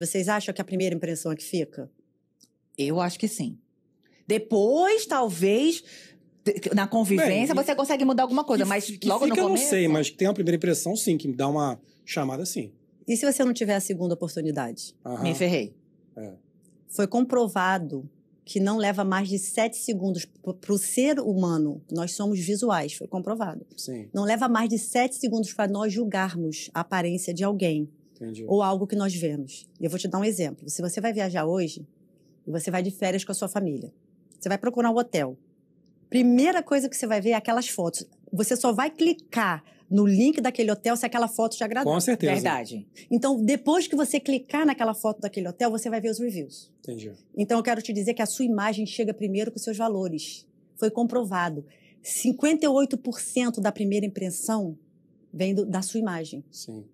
Vocês acham que é a primeira impressão é que fica? Eu acho que sim. Depois, talvez, na convivência, Bem, você consegue mudar alguma coisa, que, mas que logo fica, no começo... Eu não sei, mas tem uma primeira impressão, sim, que me dá uma chamada, sim. E se você não tiver a segunda oportunidade? Aham. Me ferrei. É. Foi comprovado que não leva mais de sete segundos para o ser humano. Nós somos visuais, foi comprovado. Sim. Não leva mais de sete segundos para nós julgarmos a aparência de alguém. Entendi. ou algo que nós vemos. Eu vou te dar um exemplo. Se você vai viajar hoje e você vai de férias com a sua família, você vai procurar um hotel. Primeira coisa que você vai ver é aquelas fotos. Você só vai clicar no link daquele hotel se aquela foto te agradar. Com certeza. Verdade. Então, depois que você clicar naquela foto daquele hotel, você vai ver os reviews. Entendi. Então, eu quero te dizer que a sua imagem chega primeiro com seus valores. Foi comprovado. 58% da primeira impressão vem do, da sua imagem. Sim.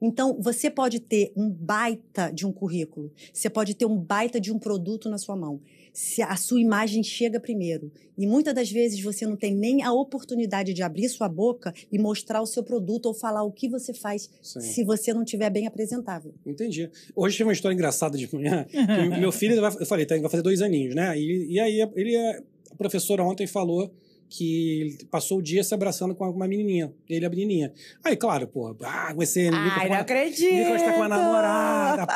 Então, você pode ter um baita de um currículo, você pode ter um baita de um produto na sua mão. Se a sua imagem chega primeiro. E muitas das vezes você não tem nem a oportunidade de abrir sua boca e mostrar o seu produto ou falar o que você faz Sim. se você não tiver bem apresentável. Entendi. Hoje tem uma história engraçada de manhã. meu filho, eu falei, tá, vai fazer dois aninhos, né? E, e aí ele, é, a professora ontem falou que passou o dia se abraçando com uma menininha. Ele e a menininha. Aí, claro, pô, ah, você... Ai, não uma, acredito! Nicolas tá com uma tá namorada,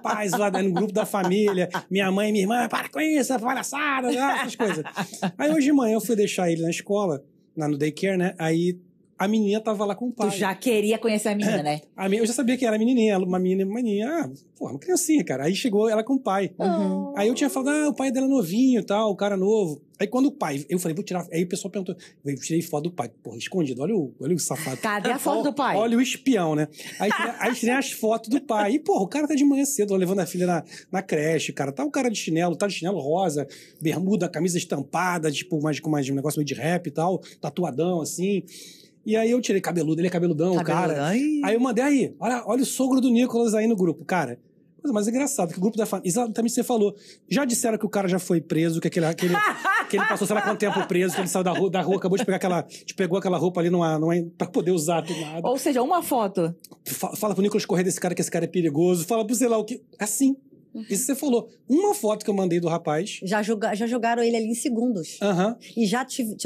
paz, lá no grupo da família. Minha mãe e minha irmã, para com isso, palhaçada, né, essas coisas. Aí, hoje de manhã, eu fui deixar ele na escola, lá no daycare, né? Aí, a menina tava lá com o pai. Tu já queria conhecer a menina, né? É, a minha, eu já sabia que era menininha, uma menina, uma menina, ah, porra, uma criancinha, cara. Aí chegou ela com o pai. Uhum. Aí eu tinha falado, ah, o pai dela é novinho e tal, o cara novo. Aí quando o pai, eu falei, vou tirar. Aí o pessoal perguntou, eu tirei foto do pai, porra, escondido, olha o, olha o safado. Cadê a foto do pai? Olha o espião, né? Aí, aí tirei as fotos do pai. E, porra, o cara tá de manhã cedo, levando a filha na, na creche, cara. Tá o um cara de chinelo, tá de chinelo rosa, bermuda, camisa estampada, tipo, mais com mais um negócio meio de rap e tal, tatuadão, assim. E aí eu tirei cabeludo, ele é cabeludão, cabeludão cara. Ai. Aí eu mandei aí, olha, olha o sogro do Nicolas aí no grupo, cara. Mas é engraçado que o grupo da família. Exatamente você falou. Já disseram que o cara já foi preso, que aquele. aquele que ele passou, sei lá quanto tempo preso, que ele saiu da rua, da rua acabou de pegar aquela. Te pegou aquela roupa ali numa, numa, pra poder usar tudo nada. Ou seja, uma foto. Fala, fala pro Nicolas correr desse cara que esse cara é perigoso. Fala pro sei lá o que. Assim. Uhum. Isso você falou. Uma foto que eu mandei do rapaz. Já, joga, já jogaram ele ali em segundos. Aham. Uhum. E já tive,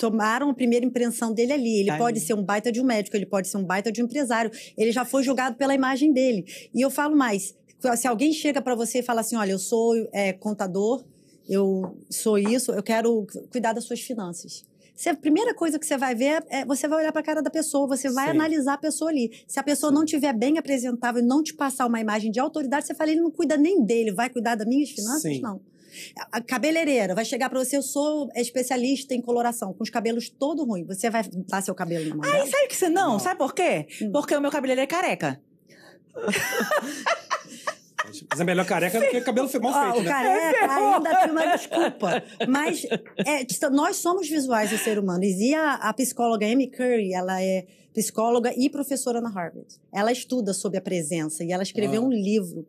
tomaram a primeira impressão dele ali. Ele tá pode ser um baita de um médico, ele pode ser um baita de um empresário. Ele já foi julgado pela imagem dele. E eu falo mais: se alguém chega para você e fala assim, olha, eu sou é, contador eu sou isso, eu quero cuidar das suas finanças. a primeira coisa que você vai ver é você vai olhar para a cara da pessoa, você vai Sim. analisar a pessoa ali. Se a pessoa Sim. não tiver bem apresentável e não te passar uma imagem de autoridade, você fala, ele não cuida nem dele, vai cuidar das minhas finanças? Sim. Não. A cabeleireira vai chegar para você, eu sou especialista em coloração, com os cabelos todo ruim. Você vai dar seu cabelo na mão. Ai, sabe que você não? não? Sabe por quê? Hum. Porque o meu cabeleireiro é careca. Mas é melhor careca Sim. do que cabelo mal oh, o né? careca ainda tem uma desculpa. Mas é, nós somos visuais, os seres humanos. E a, a psicóloga Amy Curry, ela é psicóloga e professora na Harvard. Ela estuda sobre a presença e ela escreveu ah. um livro.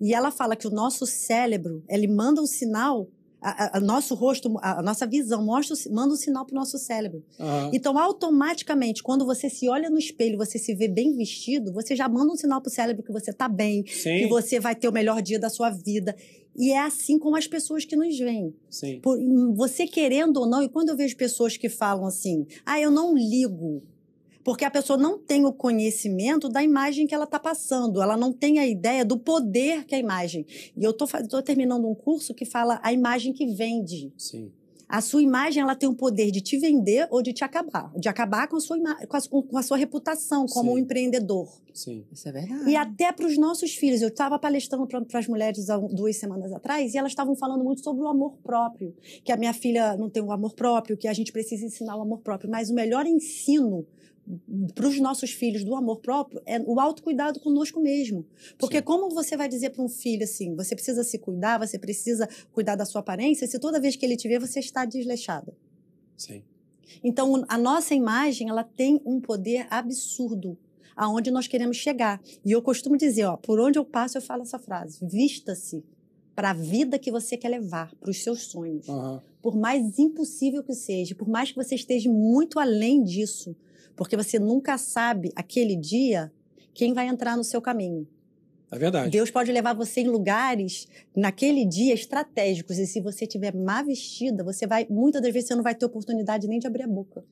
E ela fala que o nosso cérebro, ele manda um sinal a, a nosso rosto, a, a, nossa visão mostra, manda um sinal para o nosso cérebro. Uhum. Então, automaticamente, quando você se olha no espelho, você se vê bem vestido, você já manda um sinal para o cérebro que você está bem, Sim. que você vai ter o melhor dia da sua vida. E é assim com as pessoas que nos veem. Por, você querendo ou não, e quando eu vejo pessoas que falam assim, ah, eu não ligo porque a pessoa não tem o conhecimento da imagem que ela está passando, ela não tem a ideia do poder que é a imagem. E eu estou terminando um curso que fala a imagem que vende. Sim. A sua imagem ela tem o poder de te vender ou de te acabar, de acabar com a sua, com a, com a sua reputação como Sim. um empreendedor. Sim. Isso é verdade. E até para os nossos filhos. Eu estava palestrando para as mulheres há duas semanas atrás e elas estavam falando muito sobre o amor próprio. Que a minha filha não tem o um amor próprio, que a gente precisa ensinar o amor próprio. Mas o melhor ensino para os nossos filhos do amor próprio é o autocuidado conosco mesmo. Porque Sim. como você vai dizer para um filho assim, você precisa se cuidar, você precisa cuidar da sua aparência, se toda vez que ele te vê você está desleixada? Sim. Então, a nossa imagem, ela tem um poder absurdo aonde nós queremos chegar. E eu costumo dizer, ó, por onde eu passo, eu falo essa frase: vista-se para a vida que você quer levar, para os seus sonhos. Uhum. Por mais impossível que seja, por mais que você esteja muito além disso, porque você nunca sabe aquele dia quem vai entrar no seu caminho. É verdade. Deus pode levar você em lugares naquele dia estratégicos e se você tiver má vestida, você vai muitas das vezes você não vai ter oportunidade nem de abrir a boca.